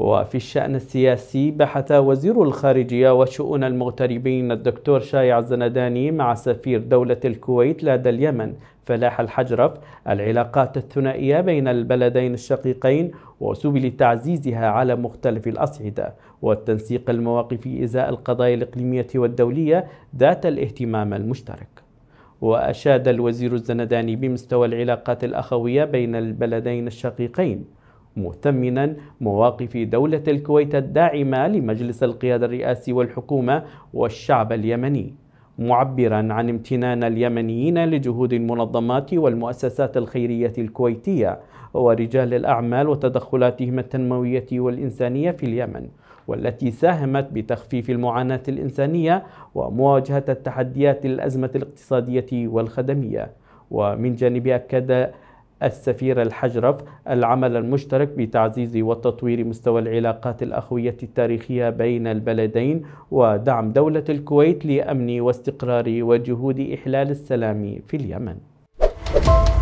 وفي الشأن السياسي بحث وزير الخارجية وشؤون المغتربين الدكتور شايع الزنداني مع سفير دولة الكويت لدى اليمن فلاح الحجرف العلاقات الثنائية بين البلدين الشقيقين وسبل تعزيزها على مختلف الأصعدة والتنسيق المواقفي إزاء القضايا الإقليمية والدولية ذات الاهتمام المشترك وأشاد الوزير الزنداني بمستوى العلاقات الأخوية بين البلدين الشقيقين مثمنا مواقف دولة الكويت الداعمة لمجلس القيادة الرئاسي والحكومة والشعب اليمني معبرا عن امتنان اليمنيين لجهود المنظمات والمؤسسات الخيرية الكويتية ورجال الأعمال وتدخلاتهم التنموية والإنسانية في اليمن والتي ساهمت بتخفيف المعاناة الإنسانية ومواجهة التحديات الأزمة الاقتصادية والخدمية ومن جانب أكد السفير الحجرف العمل المشترك بتعزيز وتطوير مستوى العلاقات الأخوية التاريخية بين البلدين ودعم دولة الكويت لأمن واستقرار وجهود إحلال السلام في اليمن.